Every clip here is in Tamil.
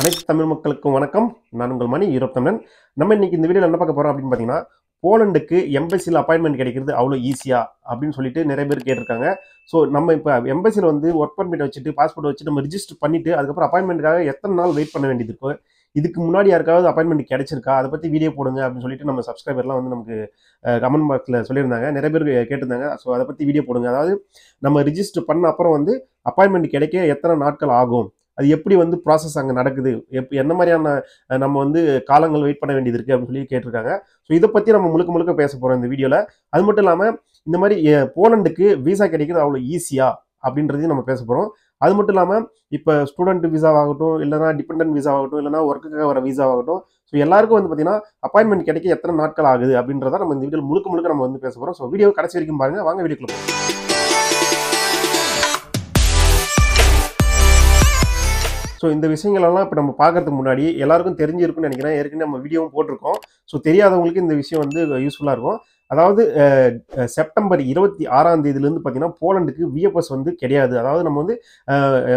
அனைத்து தமிழ் மக்களுக்கும் வணக்கம் நான் உங்கள் மணி யூரோப் தமிழன் நம்ம இன்னைக்கு இந்த வீடியோவில் என்ன பார்க்க போகிறோம் அப்படின்னு பார்த்தீங்கன்னா போலண்டுக்கு எம்பசியில் அப்பாயின்மெண்ட் கிடைக்கிறது அவ்வளோ ஈஸியாக அப்படின்னு சொல்லிட்டு நிறைய பேர் கேட்டிருக்காங்க ஸோ நம்ம இப்போ எம்பசியில் வந்து ஒர்க் பர்மிட் வச்சுட்டு பாஸ்போர்ட் வச்சு நம்ம ரிஜிஸ்டர் பண்ணிட்டு அதுக்கப்புறம் அப்பாயின்மெண்ட்டுக்காக எத்தனை நாள் வெயிட் பண்ண வேண்டியது இருக்கும் இதுக்கு முன்னாடி யாருக்காவது அப்பாயின்மெண்ட் கிடைச்சிருக்கா அதை பற்றி வீடியோ போடுங்க அப்படின்னு சொல்லிட்டு நம்ம சப்ஸ்கிரைபர்லாம் வந்து நமக்கு கமெண்ட் பாக்ஸில் சொல்லியிருந்தாங்க நிறைய பேர் கேட்டிருந்தாங்க ஸோ அதை பற்றி வீடியோ போடுங்க அதாவது நம்ம ரிஜிஸ்டர் பண்ண அப்புறம் வந்து அப்பாயின்மெண்ட் கிடைக்க எத்தனை நாட்கள் ஆகும் அது எப்படி வந்து ப்ராசஸ் அங்கே நடக்குது எப் என்ன மாதிரியான நம்ம வந்து காலங்கள் வெயிட் பண்ண வேண்டியது இருக்குது அப்படின்னு சொல்லி கேட்டிருக்காங்க ஸோ இதை பற்றி நம்ம முழுக்க முழுக்க பேச போகிறோம் இந்த வீடியோவில் அது மட்டும் இல்லாமல் இந்த மாதிரி போலண்டுக்கு விசா கிடைக்கிறது அவ்வளோ ஈஸியாக அப்படின்றதையும் நம்ம பேச போகிறோம் அது மட்டும் இல்லாமல் இப்போ ஸ்டூடெண்ட் விசாவாகட்டும் இல்லைனா டிபெண்ட் விசாவாகட்டும் இல்லைனா ஒர்க்குக்காக வர விசாவாகட்டும் ஸோ எல்லாருக்கும் வந்து பார்த்தீங்கன்னா அப்பாயின்மெண்ட் கிடைக்க எத்தனை நாட்கள் ஆகுது அப்படின்றத நம்ம இந்த வீடியோ முழுக்க முழுக்க நம்ம வந்து பேச போகிறோம் ஸோ வீடியோ கடைசி வரைக்கும் பாருங்கள் வாங்க வீடியோக்குள்ள ஸோ இந்த விஷயங்களெல்லாம் இப்போ நம்ம பார்க்கறதுக்கு முன்னாடி எல்லாருக்கும் தெரிஞ்சிருக்குன்னு நினைக்கிறேன் ஏற்கனவே நம்ம வீடியோவும் போட்டிருக்கோம் ஸோ தெரியாதவங்களுக்கு இந்த விஷயம் வந்து யூஸ்ஃபுல்லாக இருக்கும் அதாவது செப்டம்பர் இருபத்தி ஆறாம் தேதியிலேருந்து பார்த்தீங்கன்னா போலண்டுக்கு விஎஃப்எஸ் வந்து கிடையாது அதாவது நம்ம வந்து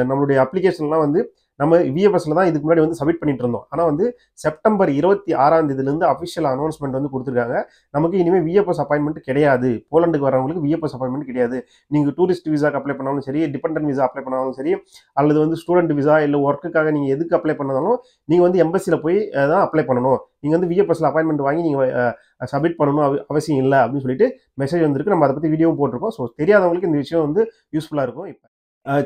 நம்மளுடைய அப்ளிகேஷன்லாம் வந்து நம்ம விஎஃப்எஸ்ல தான் இதுக்கு முன்னாடி வந்து சப்மிட் பண்ணிட்டு இருந்தோம் ஆனால் வந்து செப்டம்பர் இருபத்தி ஆறாம் தேதியிலிருந்து அஃபிஷியல் அனௌன்ஸ்மெண்ட் வந்து கொடுத்துருக்காங்க நமக்கு இனிமேல் விஎஃப்எஸ் அப்பாயின்மெண்ட் கிடையாது போலண்டுக்கு வரவங்களுக்கு விஎஃப்எஸ் அப்பாயின்மெண்ட் கிடையாது நீங்கள் டூரிஸ்ட் விசாக்கு அப்ளை பண்ணாலும் சரி டிபெண்டன்ட் விசா அப்ளை பண்ணாலும் சரி அல்லது வந்து ஸ்டூடெண்ட் விசா இல்லை ஒர்க்குக்காக நீங்கள் எதுக்கு அப்ளை பண்ணாலும் நீங்கள் வந்து எம்பசியில் போய் தான் அப்ளை பண்ணணும் நீங்கள் வந்து விஎஃப்எஸ்ல அப்பாயின்மெண்ட் வாங்கி நீங்கள் சப்மிட் பண்ணணும் அவசியம் இல்லை அப்படின்னு சொல்லிட்டு மெசேஜ் வந்திருக்கு நம்ம அதை பற்றி வீடியோவும் போட்டிருக்கோம் ஸோ தெரியாதவங்களுக்கு இந்த விஷயம் வந்து யூஸ்ஃபுல்லாக இருக்கும் இப்போ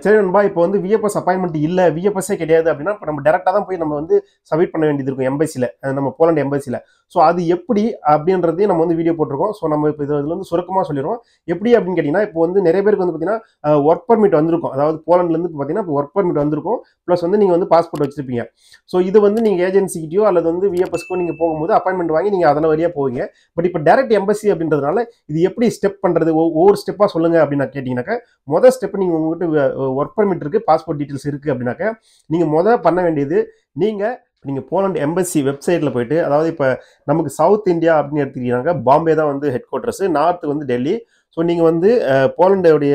சரி நண்பா இப்போ வந்து விஎப்எஸ் அப்பாயின்மெண்ட் இல்லை விஎப்எஸ்ஸே கிடையாது அப்படின்னா இப்போ நம்ம டேரெக்டாக தான் போய் நம்ம வந்து சப்மிட் பண்ண வேண்டியது இருக்கும் எம்பசியில் நம்ம போலண்ட் எம்பசியில் ஸோ அது எப்படி அப்படின்றதையும் நம்ம வந்து வீடியோ போட்டிருக்கோம் ஸோ நம்ம இப்போ இதில் வந்து சுருக்கமாக சொல்லிடுவோம் எப்படி அப்படின்னு கேட்டிங்கன்னா இப்போ வந்து நிறைய பேருக்கு வந்து பார்த்தீங்கன்னா ஒர்க் பர்மிட் வந்திருக்கும் அதாவது போலண்ட்லேருந்து பார்த்தீங்கன்னா இப்போ ஒர்க் பர்மிட் வந்திருக்கும் ப்ளஸ் வந்து நீங்கள் வந்து பாஸ்போர்ட் வச்சிருப்பீங்க ஸோ இது வந்து நீங்கள் ஏஜென்சிக்கிட்டயோ அல்லது வந்து விஎப்எஸ்க்கோ நீங்கள் போகும்போது அப்பாயின்மெண்ட் வாங்கி நீங்கள் அதனால் வழியாக போவீங்க பட் இப்போ டேரக்ட் எம்பசி அப்படின்றதுனால இது எப்படி ஸ்டெப் பண்ணுறது ஒவ்வொரு ஸ்டெப்பாக சொல்லுங்கள் அப்படின்னு கேட்டிங்கனாக்கா மொதல் ஸ்டெப் நீங்கள் உங்கள்கிட்ட ஒர்க் பர்மிட் இருக்குது பாஸ்போர்ட் டீட்டெயில்ஸ் இருக்குது அப்படின்னாக்கா நீங்கள் மொதல் பண்ண வேண்டியது நீங்கள் நீங்கள் போலண்ட் எம்பசி வெப்சைட்டில் போயிட்டு அதாவது இப்போ நமக்கு சவுத் இந்தியா அப்படின்னு எடுத்துக்கிட்டீங்கன்னா பாம்பே தான் வந்து ஹெட் குவார்ட்டர்ஸு நார்த்து வந்து டெல்லி ஸோ நீங்கள் வந்து போலண்டோடைய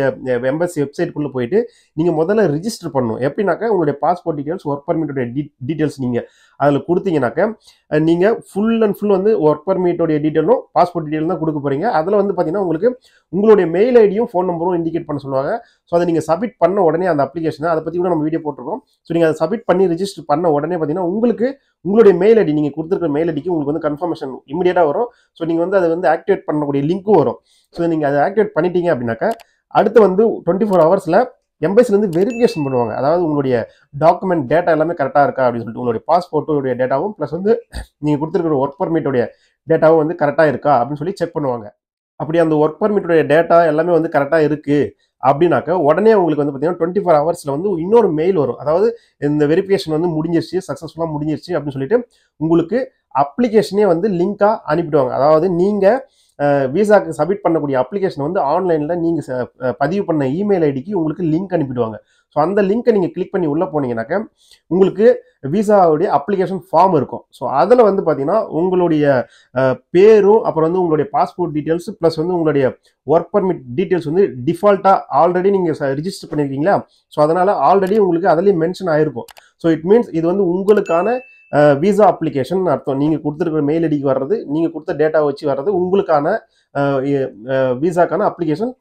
எம்பசி வெப்சைட்டுக்குள்ளே போயிட்டு நீங்கள் முதல்ல ரிஜிஸ்டர் பண்ணணும் எப்படின்னாக்கா உங்களுடைய பாஸ்போர்ட் டீட்டெயில்ஸ் ஒர்க் பர்மிட்டோடைய டீ டீட்டெயில்ஸ் நீங்கள் அதில் கொடுத்தீங்கன்னாக்க நீங்கள் ஃபுல் அண்ட் ஃபுல் வந்து ஒர்க் பர்மிட்டோடைய டீட்டெயிலும் பாஸ்போர்ட் டீட்டெயில் தான் கொடுக்க போகிறீங்க அதில் வந்து பார்த்தீங்கன்னா உங்களுக்கு உங்களுடைய மெயில் ஐடியும் ஃபோன் நம்பரும் இண்டிகேட் பண்ண சொல்லுவாங்க ஸோ அதை நீங்கள் சப்மிட் பண்ண உடனே அந்த அப்ளிகேஷன் அதை பற்றி கூட நம்ம வீடியோ போட்டிருக்கோம் ஸோ நீங்கள் அதை சப்மிட் பண்ணி ரிஜிஸ்டர் பண்ண உடனே பார்த்தீங்கன்னா உங்களுக்கு உங்களுடைய மெயில் ஐடி நீங்கள் கொடுத்துருக்க மெயில் ஐடிக்கு உங்களுக்கு வந்து கன்ஃபர்மேஷன் இமீடியட்டாக வரும் ஸோ நீங்கள் வந்து அதை வந்து ஆக்டிவேட் பண்ணக்கூடிய லிங்க்கும் வரும் ஸோ நீங்கள் அதை ஆக்டிவேட் பண்ணிட்டீங்க அப்படின்னாக்கா அடுத்து வந்து டுவெண்ட்டி ஃபோர் ஹவர்ஸில் எம்பசிலேருந்து வெரிஃபிகேஷன் பண்ணுவாங்க அதாவது உங்களுடைய டாக்குமெண்ட் டேட்டா எல்லாமே கரெக்டாக இருக்கா அப்படின்னு சொல்லிட்டு உங்களுடைய பாஸ்போர்ட்டோடைய டேட்டாவும் ப்ளஸ் வந்து நீங்கள் கொடுத்துருக்கிற ஒர்க் பர்மிட்டோடைய டேட்டாவும் வந்து கரெக்டாக இருக்கா அப்படின்னு சொல்லி செக் பண்ணுவாங்க அப்படி அந்த ஒர்க் பர்மிட்டோடைய டேட்டா எல்லாமே வந்து கரெக்டாக இருக்குது அப்படின்னாக்க உடனே உங்களுக்கு வந்து பார்த்தீங்கன்னா டுவெண்ட்டி ஃபோர் ஹவர்ஸில் வந்து இன்னொரு மெயில் வரும் அதாவது இந்த வெரிஃபிகேஷன் வந்து முடிஞ்சிருச்சு சக்ஸஸ்ஃபுல்லாக முடிஞ்சிருச்சு அப்படின்னு சொல்லிட்டு உங்களுக்கு அப்ளிகேஷனே வந்து லிங்காக அனுப்பிடுவாங்க அதாவது நீங்கள் விசாக்கு சப்மிட் பண்ணக்கூடிய அப்ளிகேஷன் வந்து ஆன்லைனில் நீங்கள் பதிவு பண்ண இமெயில் ஐடிக்கு உங்களுக்கு லிங்க் அனுப்பிடுவாங்க ஸோ அந்த லிங்க்கை நீங்கள் கிளிக் பண்ணி உள்ளே போனீங்கனாக்க உங்களுக்கு விசாவுடைய அப்ளிகேஷன் ஃபார்ம் இருக்கும் ஸோ அதில் வந்து பார்த்தீங்கன்னா உங்களுடைய பேரும் அப்புறம் வந்து உங்களுடைய பாஸ்போர்ட் டீட்டெயில்ஸ் ப்ளஸ் வந்து உங்களுடைய ஒர்க் பர்மிட் டீட்டெயில்ஸ் வந்து டிஃபால்ட்டாக ஆல்ரெடி நீங்கள் ரிஜிஸ்டர் பண்ணியிருக்கீங்களா ஸோ அதனால் ஆல்ரெடி உங்களுக்கு அதுலேயும் மென்ஷன் ஆகிருக்கும் ஸோ இட் மீன்ஸ் இது வந்து உங்களுக்கான விசா அப்ளிகேஷன் அர்த்தம் நீங்கள் கொடுத்துருக்கிற மெயில் ஐடிக்கு வர்றது நீங்கள் கொடுத்த டேட்டா வச்சு வர்றது உங்களுக்கான விசாக்கான அப்ளிகேஷன்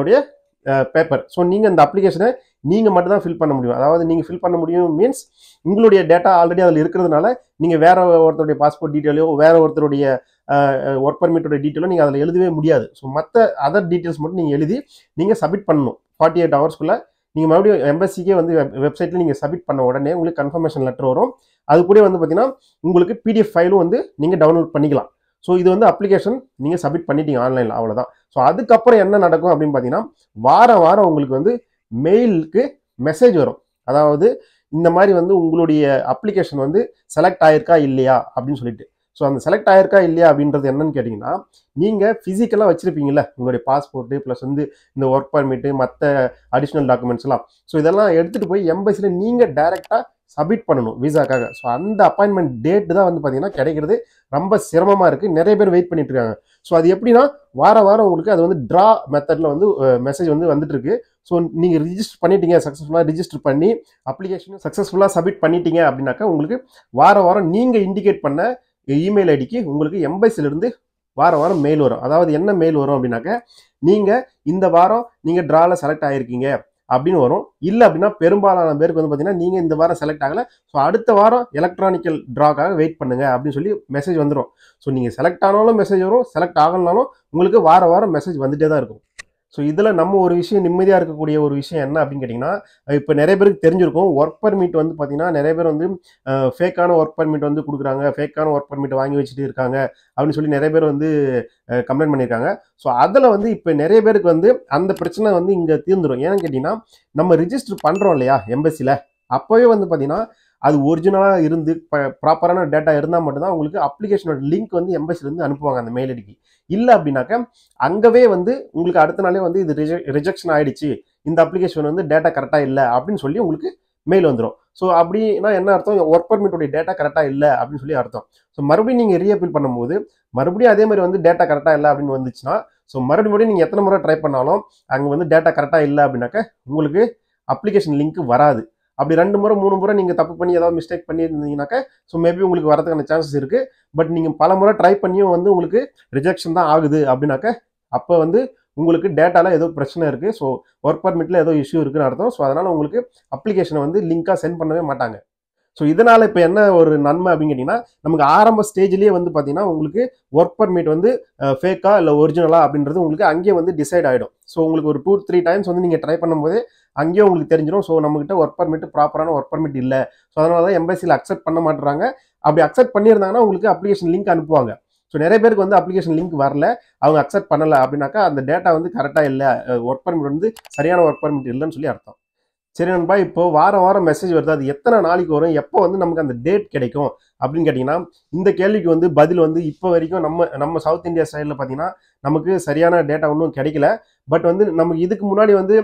உடைய பேப்பர் ஸோ நீங்கள் அந்த அப்ளிகேஷனை நீங்கள் மட்டும் தான் ஃபில் பண்ண முடியும் அதாவது நீங்கள் ஃபில் பண்ண முடியும் மீன்ஸ் உங்களுடைய டேட்டா ஆல்ரெடி அதில் இருக்கிறதுனால நீங்கள் வேற ஒருத்தருடைய பாஸ்போர்ட் டீட்டெயிலோ வேற ஒருத்தருடைய ஒர்க் பர்மிட்டோட டீட்டெயிலோ நீங்கள் அதில் எழுதவே முடியாது ஸோ மற்ற அதர் டீட்டெயில்ஸ் மட்டும் நீங்கள் எழுதி நீங்கள் சப்மிட் பண்ணணும் ஃபார்ட்டி எயிட் ஹவர்ஸ்க்குள்ளே நீங்கள் மறுபடியும் எம்பசிக்கே வந்து வெப்சைட்டில் நீங்கள் சப்மிட் பண்ண உடனே உங்களுக்கு கன்ஃபர்மேஷன் லெட்டர் வரும் அது கூட வந்து பார்த்தீங்கன்னா உங்களுக்கு பிடிஎஃப் ஃபைலும் வந்து நீங்கள் டவுன்லோட் பண்ணிக்கலாம் ஸோ இது வந்து அப்ளிகேஷன் நீங்கள் சப்மிட் பண்ணிட்டீங்க ஆன்லைனில் அவ்வளோதான் ஸோ அதுக்கப்புறம் என்ன நடக்கும் அப்படின்னு பார்த்தீங்கன்னா வாரம் வாரம் உங்களுக்கு வந்து மெயிலுக்கு மெசேஜ் வரும் அதாவது இந்த மாதிரி வந்து உங்களுடைய அப்ளிகேஷன் வந்து செலக்ட் ஆயிருக்கா இல்லையா அப்படின்னு சொல்லிட்டு ஸோ அந்த செலக்ட் ஆயிருக்கா இல்லையா அப்படின்றது என்னன்னு கேட்டிங்கன்னா நீங்கள் ஃபிசிக்கலாக வச்சுருப்பீங்கல்ல உங்களுடைய பாஸ்போர்ட்டு ப்ளஸ் வந்து இந்த ஒர்க் பர்மிட்டு மற்ற அடிஷ்னல் டாக்குமெண்ட்ஸ்லாம் ஸோ இதெல்லாம் எடுத்துகிட்டு போய் எம்பசியில் நீங்கள் டைரெக்டாக சப்மிட் பண்ணணும் விசாக்காக ஸோ அந்த அப்பாயின்மெண்ட் டேட்டு தான் வந்து பார்த்தீங்கன்னா கிடைக்கிறது ரொம்ப சிரமமாக இருக்குது நிறைய பேர் வெயிட் பண்ணிட்டு இருக்காங்க ஸோ அது எப்படின்னா வார வாரம் உங்களுக்கு அது வந்து ட்ரா மெத்தடில் வந்து மெசேஜ் வந்து வந்துட்டுருக்கு ஸோ நீங்கள் ரிஜிஸ்டர் பண்ணிட்டீங்க சக்ஸஸ்ஃபுல்லாக ரிஜிஸ்டர் பண்ணி அப்ளிகேஷனும் சக்ஸஸ்ஃபுல்லாக சப்மிட் பண்ணிட்டீங்க அப்படின்னாக்கா உங்களுக்கு வார வாரம் நீங்கள் இண்டிகேட் பண்ண இமெயில் ஐடிக்கு உங்களுக்கு எம்பசிலிருந்து வார வாரம் மெயில் வரும் அதாவது என்ன மெயில் வரும் அப்படின்னாக்க நீங்கள் இந்த வாரம் நீங்கள் ட்ராவில் செலக்ட் ஆகிருக்கீங்க அப்படின்னு வரும் இல்லை அப்படின்னா பெரும்பாலான பேருக்கு வந்து பார்த்தீங்கன்னா நீங்கள் இந்த வாரம் செலக்ட் ஆகலை ஸோ அடுத்த வாரம் எலக்ட்ரானிக்கல் ட்ராக்காக வெயிட் பண்ணுங்க அப்படின்னு சொல்லி மெசேஜ் வந்துடும் ஸோ நீங்கள் செலக்ட் ஆனாலும் மெசேஜ் வரும் செலக்ட் ஆகலனாலும் உங்களுக்கு வார வாரம் மெசேஜ் வந்துட்டே தான் இருக்கும் ஸோ இதில் நம்ம ஒரு விஷயம் நிம்மதியாக இருக்கக்கூடிய ஒரு விஷயம் என்ன அப்படின்னு கேட்டிங்கன்னா இப்போ நிறைய பேருக்கு தெரிஞ்சிருக்கும் ஒர்க் பர்மிட் வந்து பார்த்திங்கன்னா நிறைய பேர் வந்து ஃபேக்கான ஒர்க் பர்மிட் வந்து கொடுக்குறாங்க ஃபேக்கான ஒர்க் பர்மிட் வாங்கி வச்சுட்டு இருக்காங்க அப்படின்னு சொல்லி நிறைய பேர் வந்து கம்ப்ளைண்ட் பண்ணியிருக்காங்க ஸோ அதில் வந்து இப்போ நிறைய பேருக்கு வந்து அந்த பிரச்சனை வந்து இங்கே தீர்ந்துடும் ஏன்னு கேட்டிங்கன்னா நம்ம ரிஜிஸ்டர் பண்ணுறோம் இல்லையா எம்பசியில் அப்போவே வந்து பார்த்திங்கன்னா அது ஒரிஜினலாக இருந்து ப்ராப்பரான டேட்டா இருந்தால் மட்டும்தான் உங்களுக்கு அப்ளிகேஷனோட லிங்க் வந்து எம்பசிலேருந்து அனுப்புவாங்க அந்த மெயில் ஐடிக்கு இல்லை அப்படின்னாக்க அங்கவே வந்து உங்களுக்கு அடுத்த நாளே வந்து இது ரிஜெக்ஷன் ஆயிடுச்சு இந்த அப்ளிகேஷன் வந்து டேட்டா கரெக்டாக இல்லை அப்படின்னு சொல்லி உங்களுக்கு மெயில் வந்துடும் ஸோ அப்படின்னா என்ன அர்த்தம் ஒர்க் பர்மிட்டோடைய டேட்டா கரெக்டாக இல்லை அப்படின்னு சொல்லி அர்த்தம் ஸோ மறுபடியும் நீங்கள் ரீஅப்பீல் பண்ணும்போது மறுபடியும் அதே மாதிரி வந்து டேட்டா கரெக்டாக இல்லை அப்படின்னு வந்துச்சுன்னா ஸோ மறுபடியும் நீங்கள் எத்தனை முறை ட்ரை பண்ணாலும் அங்கே வந்து டேட்டா கரெக்டாக இல்லை அப்படின்னாக்க உங்களுக்கு அப்ளிகேஷன் லிங்க் வராது அப்படி ரெண்டு முறை மூணு முறை நீங்கள் தப்பு பண்ணி ஏதாவது மிஸ்டேக் பண்ணியிருந்தீங்கனாக்கா ஸோ மேபி உங்களுக்கு வரதுக்கான சான்சஸ் இருக்குது பட் நீங்கள் பல முறை ட்ரை பண்ணியும் வந்து உங்களுக்கு ரிஜெக்ஷன் தான் ஆகுது அப்படின்னாக்க அப்போ வந்து உங்களுக்கு டேட்டாவில் ஏதோ பிரச்சனை இருக்குது ஸோ ஒர்க் பர்மிட்டில் ஏதோ இஷ்யூ இருக்குன்னு அர்த்தம் ஸோ அதனால் உங்களுக்கு அப்ளிகேஷனை வந்து லிங்காக சென்ட் பண்ணவே மாட்டாங்க ஸோ இதனால் இப்போ என்ன ஒரு நன்மை அப்படின்னு கேட்டிங்கன்னா நமக்கு ஆரம்ப ஸ்டேஜ்லேயே வந்து பார்த்தீங்கன்னா உங்களுக்கு ஒர்க் பர்மிட் வந்து ஃபேக்கா இல்லை ஒரிஜினலா அப்படின்றது உங்களுக்கு அங்கேயே வந்து டிசைட் ஆகிடும் ஸோ உங்களுக்கு ஒரு டூ த்ரீ டைம்ஸ் வந்து நீங்கள் ட்ரை பண்ணும்போதே அங்கேயே உங்களுக்கு தெரிஞ்சிடும் ஸோ நம்மகிட்ட ஒர்க் பர்மிட் ப்ராப்பரான ஒர்க் பர்மிட் இல்லை ஸோ அதனால தான் எம்பசியில் அக்செப்ட் பண்ண மாட்டுறாங்க அப்படி அக்செப்ட் பண்ணியிருந்தாங்கன்னா உங்களுக்கு அப்ளிகேஷன் லிங்க் அனுப்புவாங்க ஸோ நிறைய பேருக்கு வந்து அப்ளிகேஷன் லிங்க் வரல அவங்க அக்செப்ட் பண்ணலை அப்படின்னாக்கா அந்த டேட்டா வந்து கரெக்டாக இல்லை ஒர்க் பர்மிட் வந்து சரியான ஒர்க் பர்மிட் இல்லைன்னு சொல்லி அர்த்தம் சரி நண்பா இப்போ வாரம் வாரம் மெசேஜ் வருது அது எத்தனை நாளைக்கு வரும் எப்போ வந்து நமக்கு அந்த டேட் கிடைக்கும் அப்படின்னு கேட்டிங்கன்னா இந்த கேள்விக்கு வந்து பதில் வந்து இப்போ வரைக்கும் நம்ம நம்ம சவுத் இந்தியா சைடில் பார்த்தீங்கன்னா நமக்கு சரியான டேட்டா ஒன்றும் கிடைக்கல பட் வந்து நம்ம இதுக்கு முன்னாடி வந்து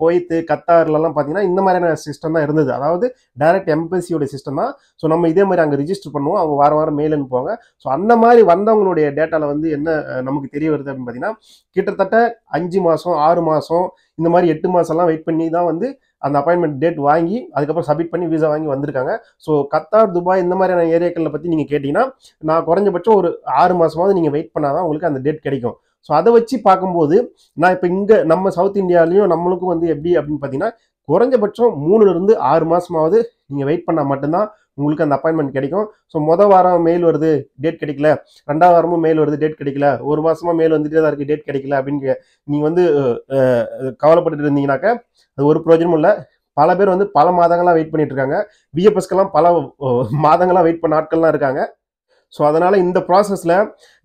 கோயத்து கத்தார்லலாம் பார்த்தீங்கன்னா இந்த மாதிரியான சிஸ்டம் தான் இருந்தது அதாவது டைரக்ட் எம்பசியோட சிஸ்டம் தான் ஸோ நம்ம இதே மாதிரி அங்கே ரிஜிஸ்டர் பண்ணுவோம் அவங்க வாரம் வாரம் மெயில் அனுப்புவாங்க ஸோ அந்த மாதிரி வந்தவங்களுடைய டேட்டாவில் வந்து என்ன நமக்கு தெரிய வருது அப்படின்னு பார்த்தீங்கன்னா கிட்டத்தட்ட அஞ்சு மாதம் ஆறு மாதம் இந்த மாதிரி எட்டு மாதம்லாம் வெயிட் பண்ணி தான் வந்து அந்த அப்பாயின்மெண்ட் டேட் வாங்கி அதுக்கப்புறம் சப்மிட் பண்ணி வீசா வாங்கி வந்திருக்காங்க ஸோ கத்தார் துபாய் இந்த மாதிரியான ஏரியாக்களில் பற்றி நீங்கள் கேட்டிங்கன்னா நான் குறைஞ்சபட்சம் ஒரு ஆறு மாதமாவது நீங்கள் வெயிட் பண்ணால் தான் உங்களுக்கு அந்த டேட் கிடைக்கும் ஸோ அதை வச்சு பார்க்கும்போது நான் இப்போ இங்கே நம்ம சவுத் இந்தியாலையும் நம்மளுக்கும் வந்து எப்படி அப்படின்னு பார்த்தீங்கன்னா குறைஞ்சபட்சம் மூணுலேருந்து ஆறு மாதமாவது நீங்கள் வெயிட் பண்ணால் மட்டும்தான் உங்களுக்கு அந்த அப்பாயின்மெண்ட் கிடைக்கும் ஸோ மொதல் வாரம் மெயில் வருது டேட் கிடைக்கல ரெண்டாவது வாரமும் மெயில் வருது டேட் கிடைக்கல ஒரு மாதமாக மெயில் வந்துட்டே தான் இருக்குது டேட் கிடைக்கல அப்படின்னு நீங்கள் வந்து கவலைப்பட்டுட்டு இருந்தீங்கன்னாக்க அது ஒரு பிரயோஜனமும் இல்லை பல பேர் வந்து பல மாதங்களாக வெயிட் பண்ணிட்டு இருக்காங்க பிஎஃப்எஸ்க்கெல்லாம் பல மாதங்களாக வெயிட் பண்ண ஆட்கள்லாம் இருக்காங்க ஸோ அதனால் இந்த ப்ராசஸில்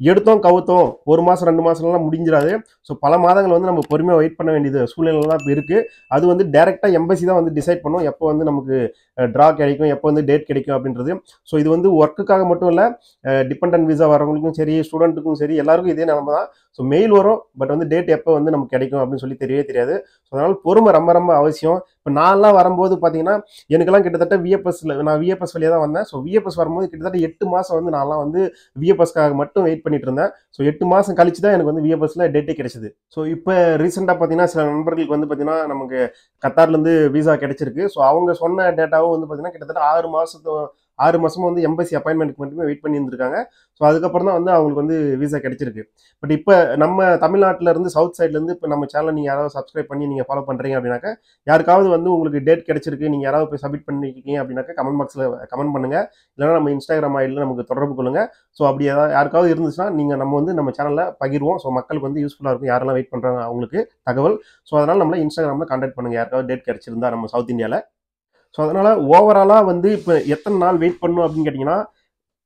எடுத்தோம் கவுத்தோம் ஒரு மாதம் ரெண்டு மாதம்லாம் முடிஞ்சிடாது ஸோ பல மாதங்கள் வந்து நம்ம பொறுமையாக வெயிட் பண்ண வேண்டியது சூழ்நிலை தான் இப்போ இருக்குது அது வந்து டேரெக்டாக எம்பசி தான் வந்து டிசைட் பண்ணும் எப்போ வந்து நமக்கு ட்ரா கிடைக்கும் எப்போ வந்து டேட் கிடைக்கும் அப்படின்றது ஸோ இது வந்து ஒர்க்குக்காக மட்டும் இல்லை டிபெண்ட் விசா வரவங்களுக்கும் சரி ஸ்டூடெண்ட்டுக்கும் சரி எல்லாருக்கும் இதே நிலம தான் ஸோ மெயில் வரும் பட் வந்து டேட் எப்போ வந்து நமக்கு கிடைக்கும் அப்படின்னு சொல்லி தெரியவே தெரியாது ஸோ அதனால் பொறுமை ரொம்ப ரொம்ப அவசியம் இப்போ நான்லாம் வரும்போது பார்த்தீங்கன்னா எனக்கெல்லாம் கிட்டத்தட்ட விஎப்எஸ்ல நான் விஎப்எஸ் வழியாக தான் வந்தேன் ஸோ விஎப்எஸ் வரும்போது கிட்டத்தட்ட எட்டு மாதம் வந்து நான்லாம் நான் வந்து விஎப்எஸ்க்காக மட்டும் வெயிட் பண்ணிட்டு இருந்தேன் ஸோ எட்டு மாதம் கழிச்சு தான் எனக்கு வந்து விஎப்எஸ்ல டேட்டே கிடைச்சிது ஸோ இப்போ ரீசெண்டாக பார்த்தீங்கன்னா சில நண்பர்களுக்கு வந்து பார்த்தீங்கன்னா நமக்கு கத்தார்லேருந்து விசா கிடைச்சிருக்கு ஸோ அவங்க சொன்ன டேட்டாவும் வந்து பார்த்தீங்கன்னா கிட்டத்தட்ட ஆறு மாதத்து ஆறு மாதமும் வந்து எம்பசி அப்பாயின்மெண்ட்டுக்கு மட்டுமே வெயிட் பண்ணி இருந்திருக்காங்க ஸோ அதுக்கப்புறம் தான் வந்து அவங்களுக்கு வந்து விசா கிடைச்சிருக்கு பட் இப்போ நம்ம தமிழ்நாட்டில் இருந்து சவுத் சைட்லேருந்து இப்போ நம்ம சேனலை நீங்கள் யாராவது சப்ஸ்கிரைப் பண்ணி நீங்கள் ஃபாலோ பண்ணுறீங்க அப்படின்னாக்கா யாருக்காவது வந்து உங்களுக்கு டேட் கிடைச்சிருக்கு நீங்கள் யாராவது போய் சப்மிட் பண்ணியிருக்கீங்க அப்படின்னாக்கா கமெண்ட் பாக்ஸில் கமெண்ட் பண்ணுங்கள் இல்லைன்னா நம்ம இன்ஸ்டாகிராம் ஐடியில் நமக்கு தொடர்பு கொள்ளுங்கள் ஸோ அப்படி ஏதாவது யாருக்காவது இருந்துச்சுன்னா நீங்கள் நம்ம வந்து நம்ம சேனலில் பகிர்வோம் ஸோ மக்களுக்கு வந்து யூஸ்ஃபுல்லாக இருக்கும் யாரெல்லாம் வெயிட் பண்ணுறாங்க அவங்களுக்கு தகவல் ஸோ அதனால் நம்மளை இன்ஸ்டாகிராமில் கான்டாக்ட் பண்ணுங்கள் யாருக்காவது டேட் கிடைச்சிருந்தா நம்ம சவுத் இந்தியாவில் ஸோ அதனால் ஓவராலாக வந்து இப்போ எத்தனை நாள் வெயிட் பண்ணும் அப்படின்னு கேட்டிங்கன்னா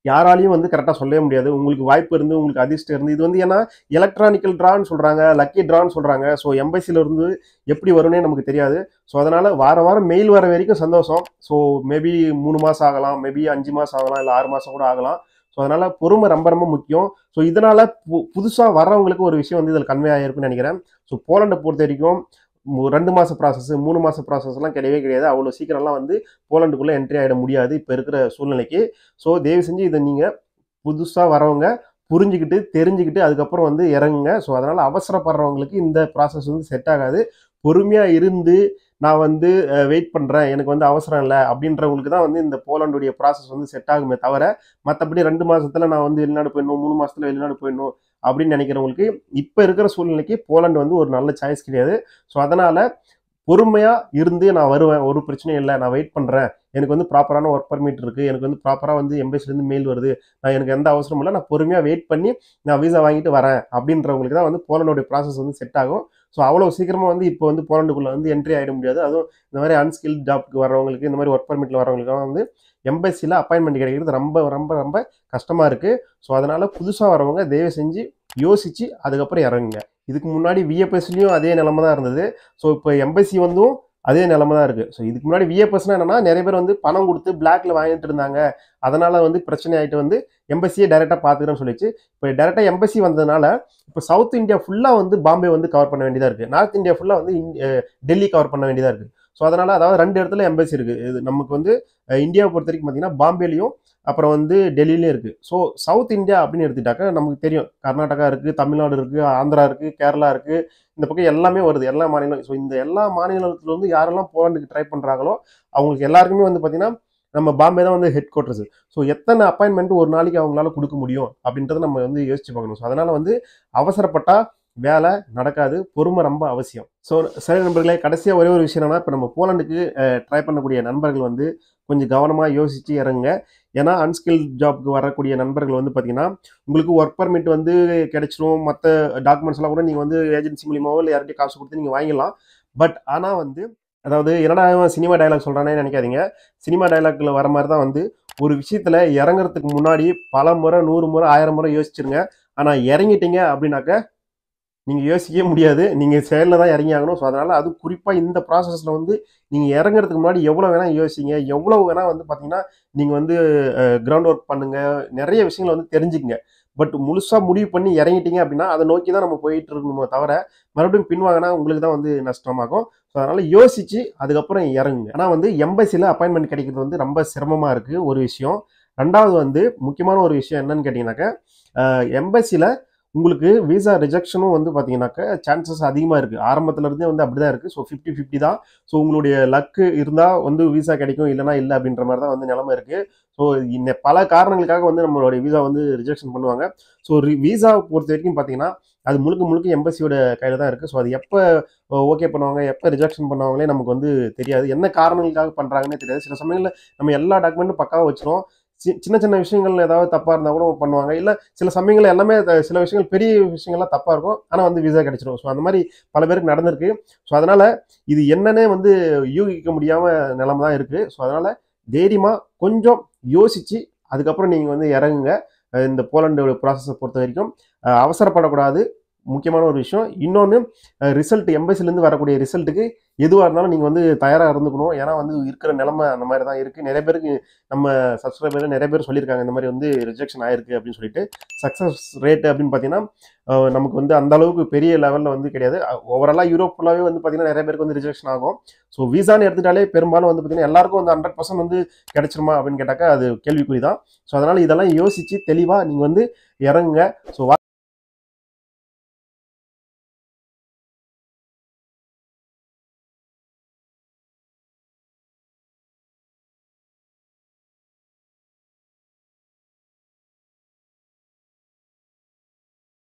யாராலையும் வந்து கரெக்டாக சொல்லவே முடியாது உங்களுக்கு வாய்ப்பு இருந்து உங்களுக்கு அதிர்ஷ்டம் இருந்து இது வந்து ஏன்னா எலக்ட்ரானிக்கல் ட்ரான்னு சொல்கிறாங்க லக்கி ட்ரான்னு சொல்கிறாங்க ஸோ எம்பசிலிருந்து எப்படி வரும்னே நமக்கு தெரியாது ஸோ அதனால் வார வாரம் மெயில் வர வரைக்கும் சந்தோஷம் ஸோ மேபி மூணு மாதம் ஆகலாம் மேபி அஞ்சு மாதம் ஆகலாம் இல்லை ஆறு மாதம் கூட ஆகலாம் ஸோ அதனால் பொறுமை ரொம்ப ரொம்ப முக்கியம் ஸோ இதனால் பு புதுசாக வர்றவங்களுக்கு ஒரு விஷயம் வந்து இதில் கன்வே ஆகிருக்குன்னு நினைக்கிறேன் ஸோ போலண்டை பொறுத்த வரைக்கும் ரெண்டு மாத ப்ராசஸ் மூணு மாத ப்ராசஸ்லாம் கிடையவே கிடையாது அவ்வளோ சீக்கிரம்லாம் வந்து போலண்டுக்குள்ளே என்ட்ரி ஆகிட முடியாது இப்போ இருக்கிற சூழ்நிலைக்கு ஸோ தயவு செஞ்சு இதை நீங்கள் புதுசாக வரவங்க புரிஞ்சுக்கிட்டு தெரிஞ்சுக்கிட்டு அதுக்கப்புறம் வந்து இறங்குங்க ஸோ அதனால் அவசரப்படுறவங்களுக்கு இந்த ப்ராசஸ் வந்து செட் ஆகாது பொறுமையாக இருந்து நான் வந்து வெயிட் பண்ணுறேன் எனக்கு வந்து அவசரம் இல்லை அப்படின்றவங்களுக்கு தான் வந்து இந்த போலண்டுடைய ப்ராசஸ் வந்து செட் ஆகுமே தவிர மற்றபடி ரெண்டு மாதத்தில் நான் வந்து வெளிநாடு போயிடணும் மூணு மாதத்தில் வெளிநாடு போயிடணும் அப்படின்னு நினைக்கிறவங்களுக்கு இப்போ இருக்கிற சூழ்நிலைக்கு போலண்ட் வந்து ஒரு நல்ல சாய்ஸ் கிடையாது ஸோ அதனால் பொறுமையாக இருந்து நான் வருவேன் ஒரு பிரச்சனையும் இல்லை நான் வெயிட் பண்ணுறேன் எனக்கு வந்து ப்ராப்பரான ஒர்க் பர்மிட் இருக்குது எனக்கு வந்து ப்ராப்பராக வந்து எம்பசிலேருந்து மெயில் வருது நான் எனக்கு எந்த அவசரமும் இல்லை நான் பொறுமையாக வெயிட் பண்ணி நான் வீசா வாங்கிட்டு வரேன் அப்படின்றவங்களுக்கு தான் வந்து போலண்டோடைய ப்ராசஸ் வந்து செட் ஆகும் ஸோ அவ்வளோ சீக்கிரமாக வந்து இப்போ வந்து போலண்டுக்குள்ளே வந்து என்ட்ரி ஆகிட முடியாது அதுவும் இந்த மாதிரி அன்ஸ்கில் ஜாப்க்கு வரவங்களுக்கு இந்த மாதிரி ஒர்க் பர்மிட்டில் வரவங்களுக்கு வந்து எம்பசியில் அப்பாயின்மெண்ட் கிடைக்கிறது ரொம்ப ரொம்ப ரொம்ப கஷ்டமாக இருக்குது ஸோ அதனால் புதுசாக வரவங்க தயவு செஞ்சு யோசித்து அதுக்கப்புறம் இறங்குங்க இதுக்கு முன்னாடி விஏபிஎஸ்லேயும் அதே நிலமை தான் இருந்தது ஸோ இப்போ எம்பசி வந்தும் அதே நிலமை தான் இருக்குது ஸோ இதுக்கு முன்னாடி விஏபிஎஸ்னால் என்னென்னா நிறைய பேர் வந்து பணம் கொடுத்து பிளாக்ல வாங்கிட்டு இருந்தாங்க அதனால் வந்து பிரச்சனை ஆகிட்டு வந்து எம்பசியை டேரெக்டாக பார்த்துக்கிறேன்னு சொல்லிச்சு இப்போ டேரெக்டாக எம்பசி வந்ததுனால இப்போ சவுத் இந்தியா ஃபுல்லாக வந்து பாம்பே வந்து கவர் பண்ண வேண்டியதாக இருக்குது நார்த் இந்தியா ஃபுல்லாக வந்து டெல்லி கவர் பண்ண வேண்டியதாக இருக்குது ஸோ அதனால் அதாவது ரெண்டு இடத்துல எம்பசி இருக்குது இது நமக்கு வந்து இந்தியாவை பொறுத்த வரைக்கும் பார்த்திங்கன்னா பாம்பேலையும் அப்புறம் வந்து டெல்லியிலையும் இருக்குது ஸோ சவுத் இந்தியா அப்படின்னு எடுத்துட்டாக்க நமக்கு தெரியும் கர்நாடகா இருக்குது தமிழ்நாடு இருக்குது ஆந்திரா இருக்குது கேரளா இருக்குது இந்த பக்கம் எல்லாமே வருது எல்லா மாநிலம் ஸோ இந்த எல்லா மாநிலத்தில் வந்து யாரெல்லாம் போலாண்டுக்கு ட்ரை பண்ணுறாங்களோ அவங்களுக்கு எல்லாருக்குமே வந்து பார்த்திங்கன்னா நம்ம பாம்பே தான் வந்து ஹெட் குவார்ட்டர்ஸ் ஸோ எத்தனை அப்பாயின்மெண்ட் ஒரு நாளைக்கு அவங்களால கொடுக்க முடியும் அப்படின்றத நம்ம வந்து யோசிச்சு பார்க்கணும் ஸோ அதனால் வந்து அவசரப்பட்டால் வேலை நடக்காது பொறுமை ரொம்ப அவசியம் ஸோ சரி நண்பர்களே கடைசியாக ஒரே ஒரு விஷயம் இப்போ நம்ம போலண்டுக்கு ட்ரை பண்ணக்கூடிய நண்பர்கள் வந்து கொஞ்சம் கவனமாக யோசித்து இறங்குங்க ஏன்னா அன்ஸ்கில் ஜாப்க்கு வரக்கூடிய நண்பர்கள் வந்து பார்த்தீங்கன்னா உங்களுக்கு ஒர்க் பர்மிட் வந்து கிடைச்சிரும் மற்ற டாக்குமெண்ட்ஸ்லாம் கூட நீங்கள் வந்து ஏஜென்சி மூலியமாக இல்லை யார்கிட்ட காசு கொடுத்து நீங்கள் வாங்கிடலாம் பட் ஆனால் வந்து அதாவது என்னடா சினிமா டைலாக் சொல்கிறானே நினைக்காதீங்க சினிமா டைலாக்ல வர மாதிரி தான் வந்து ஒரு விஷயத்தில் இறங்குறதுக்கு முன்னாடி பல முறை நூறு முறை ஆயிரம் முறை யோசிச்சிருங்க ஆனால் இறங்கிட்டீங்க அப்படின்னாக்க நீங்கள் யோசிக்கவே முடியாது நீங்கள் செயலில் தான் இறங்கி ஆகணும் ஸோ அதனால் அது குறிப்பாக இந்த ப்ராசஸில் வந்து நீங்கள் இறங்குறதுக்கு முன்னாடி எவ்வளோ வேணால் யோசிங்க எவ்வளோ வேணால் வந்து பார்த்தீங்கன்னா நீங்கள் வந்து கிரவுண்ட் ஒர்க் பண்ணுங்கள் நிறைய விஷயங்களை வந்து தெரிஞ்சுக்கங்க பட் முழுசாக முடிவு பண்ணி இறங்கிட்டீங்க அப்படின்னா அதை நோக்கி தான் நம்ம போயிட்டு இருக்கணுமோ தவிர மறுபடியும் பின்வாங்கினா உங்களுக்கு தான் வந்து நஷ்டமாகும் ஸோ அதனால் யோசித்து அதுக்கப்புறம் இறங்குங்க ஆனால் வந்து எம்பசியில் அப்பாயின்மெண்ட் கிடைக்கிறது வந்து ரொம்ப சிரமமாக இருக்குது ஒரு விஷயம் ரெண்டாவது வந்து முக்கியமான ஒரு விஷயம் என்னன்னு கேட்டிங்கனாக்க எம்பசியில் உங்களுக்கு விசா ரிஜெக்ஷனும் வந்து பார்த்தீங்கன்னாக்க சான்சஸ் அதிகமாக இருக்குது ஆரம்பத்துலேருந்தே வந்து அப்படி தான் இருக்குது ஸோ ஃபிஃப்டி ஃபிஃப்டி தான் ஸோ உங்களுடைய லக்கு இருந்தால் வந்து விசா கிடைக்கும் இல்லைனா இல்லை அப்படின்ற மாதிரி தான் வந்து நிலமை இருக்குது ஸோ இன்ன பல காரணங்களுக்காக வந்து நம்மளுடைய விசா வந்து ரிஜெக்ஷன் பண்ணுவாங்க ஸோ விசா பொறுத்த வரைக்கும் பார்த்தீங்கன்னா அது முழுக்க முழுக்க எம்பசியோட கையில் தான் இருக்குது ஸோ அது எப்போ ஓகே பண்ணுவாங்க எப்போ ரிஜெக்ஷன் பண்ணுவாங்களே நமக்கு வந்து தெரியாது என்ன காரணங்களுக்காக பண்ணுறாங்கன்னே தெரியாது சில சமயங்களில் நம்ம எல்லா டாக்குமெண்ட்டும் பக்காவாக வச்சுருவோம் சின்ன சின்ன விஷயங்கள் ஏதாவது தப்பாக இருந்தால் கூட பண்ணுவாங்க இல்லை சில சமயங்கள் எல்லாமே சில விஷயங்கள் பெரிய விஷயங்கள்லாம் தப்பாக இருக்கும் ஆனால் வந்து விசா கிடைச்சிடும் ஸோ அந்த மாதிரி பல பேருக்கு நடந்திருக்கு ஸோ அதனால் இது என்னன்னே வந்து யூகிக்க முடியாமல் நிலமை தான் இருக்குது ஸோ அதனால் தைரியமாக கொஞ்சம் யோசித்து அதுக்கப்புறம் நீங்கள் வந்து இறங்குங்க இந்த போலண்டு ப்ராசஸை பொறுத்த வரைக்கும் அவசரப்படக்கூடாது முக்கியமான ஒரு விஷயம் இன்னொன்று ரிசல்ட் எம்பசிலேருந்து வரக்கூடிய ரிசல்ட்டுக்கு எதுவாக இருந்தாலும் நீங்கள் வந்து தயாராக இருந்துக்கணும் ஏன்னா வந்து இருக்கிற நிலமை அந்த மாதிரி தான் இருக்குது நிறைய பேருக்கு நம்ம சப்ஸ்கிரைபர் நிறைய பேர் சொல்லியிருக்காங்க இந்த மாதிரி வந்து ரிஜெக்ஷன் ஆயிருக்கு அப்படின்னு சொல்லிட்டு சக்ஸஸ் ரேட் அப்படின்னு பார்த்தீங்கன்னா நமக்கு வந்து அந்த அளவுக்கு பெரிய லெவலில் வந்து கிடையாது ஓவராலாக யூரோப் ஃபுல்லாகவே வந்து பார்த்தீங்கன்னா நிறைய பேருக்கு வந்து ரிஜெக்ஷன் ஆகும் ஸோ விசான்னு எடுத்துட்டாலே பெரும்பாலும் வந்து பார்த்தீங்கன்னா எல்லாருக்கும் வந்து ஹண்ட்ரட் பர்சன்ட் வந்து கிடைச்சிருமா அப்படின்னு கேட்டாக்கா அது கேள்விக்குறி தான் ஸோ அதனால் இதெல்லாம் யோசித்து தெளிவாக நீங்கள் வந்து இறங்குங்க ஸோ